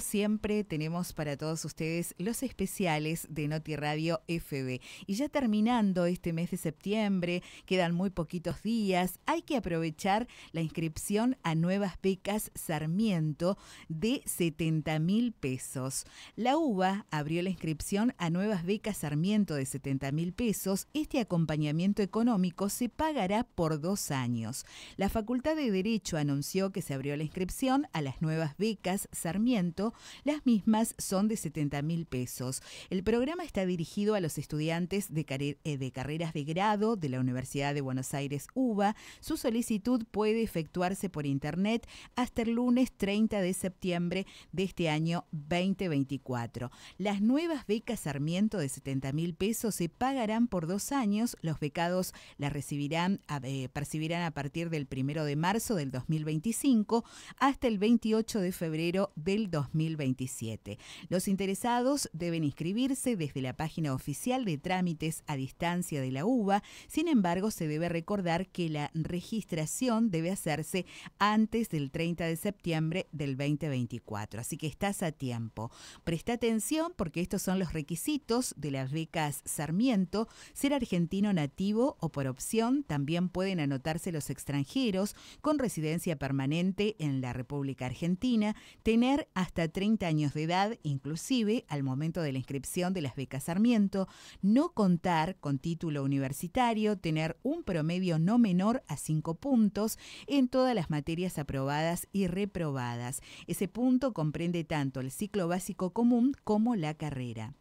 Siempre tenemos para todos ustedes los especiales de Noti Radio FB. Y ya terminando este mes de septiembre, quedan muy poquitos días, hay que aprovechar la inscripción a nuevas becas Sarmiento de 70 mil pesos. La UBA abrió la inscripción a nuevas becas Sarmiento de 70 mil pesos. Este acompañamiento económico se pagará por dos años. La Facultad de Derecho anunció que se abrió la inscripción a las nuevas becas Sarmiento las mismas son de 70 mil pesos. El programa está dirigido a los estudiantes de, eh, carreras de grado de la Universidad de Buenos Aires UBA. Su solicitud puede efectuarse por internet hasta el lunes 30 de septiembre de este año 2024. Las nuevas becas Sarmiento de 70 mil pesos se pagarán por dos años. Los becados las recibirán, eh, percibirán a partir del primero de marzo del 2025 hasta el 28 de febrero del 2025. 2027. Los interesados deben inscribirse desde la página oficial de trámites a distancia de la UBA. Sin embargo, se debe recordar que la registración debe hacerse antes del 30 de septiembre del 2024. Así que estás a tiempo. Presta atención porque estos son los requisitos de las becas Sarmiento. Ser argentino nativo o por opción también pueden anotarse los extranjeros con residencia permanente en la República Argentina, tener hasta 30 años de edad, inclusive al momento de la inscripción de las becas Sarmiento, no contar con título universitario, tener un promedio no menor a 5 puntos en todas las materias aprobadas y reprobadas. Ese punto comprende tanto el ciclo básico común como la carrera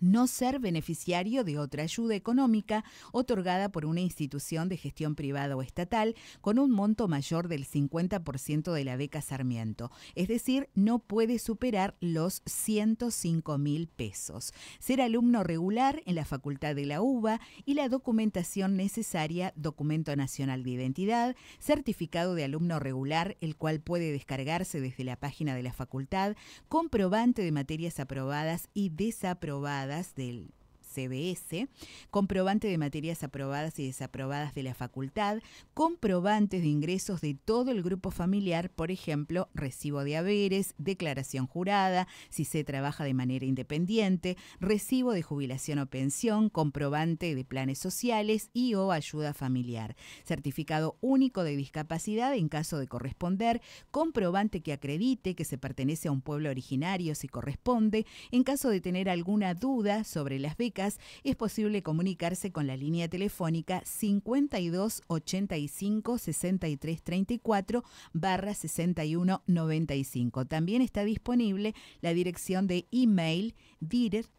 no ser beneficiario de otra ayuda económica otorgada por una institución de gestión privada o estatal con un monto mayor del 50% de la beca Sarmiento, es decir, no puede superar los 105 mil pesos. Ser alumno regular en la Facultad de la UBA y la documentación necesaria, documento nacional de identidad, certificado de alumno regular, el cual puede descargarse desde la página de la facultad, comprobante de materias aprobadas y desaprobadas Gracias. del CBS, comprobante de materias aprobadas y desaprobadas de la facultad, comprobantes de ingresos de todo el grupo familiar, por ejemplo, recibo de haberes, declaración jurada, si se trabaja de manera independiente, recibo de jubilación o pensión, comprobante de planes sociales y o ayuda familiar, certificado único de discapacidad en caso de corresponder, comprobante que acredite que se pertenece a un pueblo originario si corresponde, en caso de tener alguna duda sobre las becas, es posible comunicarse con la línea telefónica 52 85 63 34 barra 61 95. También está disponible la dirección de email direct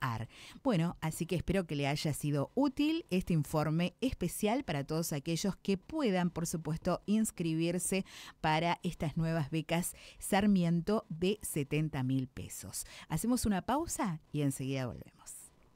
ar. Bueno, así que espero que le haya sido útil este informe especial para todos aquellos que puedan, por supuesto, inscribirse para estas nuevas becas Sarmiento de 70 mil pesos. Hacemos una pausa y enseguida volvemos.